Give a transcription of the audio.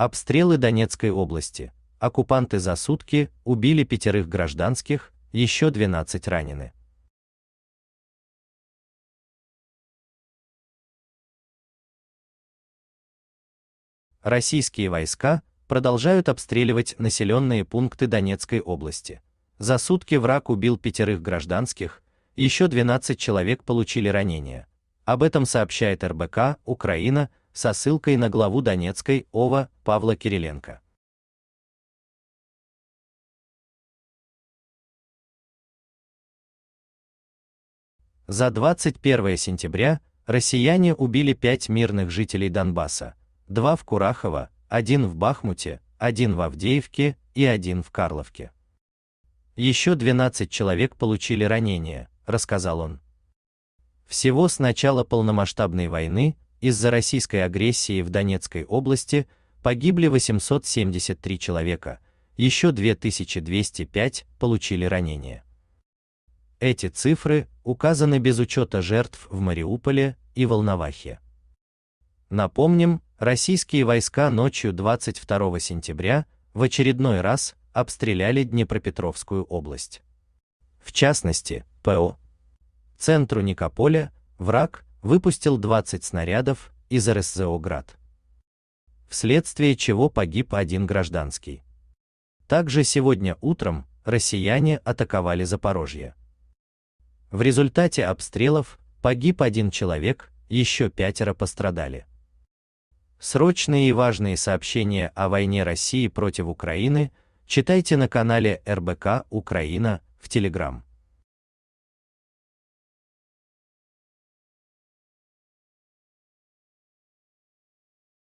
Обстрелы Донецкой области. Оккупанты за сутки убили пятерых гражданских, еще 12 ранены. Российские войска продолжают обстреливать населенные пункты Донецкой области. За сутки враг убил пятерых гражданских, еще 12 человек получили ранения. Об этом сообщает РБК Украина со ссылкой на главу Донецкой ОВА Павла Кириленко. За 21 сентября россияне убили 5 мирных жителей Донбасса, 2 в Курахово, 1 в Бахмуте, 1 в Авдеевке и 1 в Карловке. Еще 12 человек получили ранения, рассказал он. Всего с начала полномасштабной войны из-за российской агрессии в Донецкой области погибли 873 человека, еще 2205 получили ранения. Эти цифры указаны без учета жертв в Мариуполе и Волновахе. Напомним, российские войска ночью 22 сентября в очередной раз обстреляли Днепропетровскую область. В частности, ПО. Центру Никополя враг выпустил 20 снарядов из РСЗО «Град», вследствие чего погиб один гражданский. Также сегодня утром россияне атаковали Запорожье. В результате обстрелов погиб один человек, еще пятеро пострадали. Срочные и важные сообщения о войне России против Украины читайте на канале РБК Украина в Телеграм.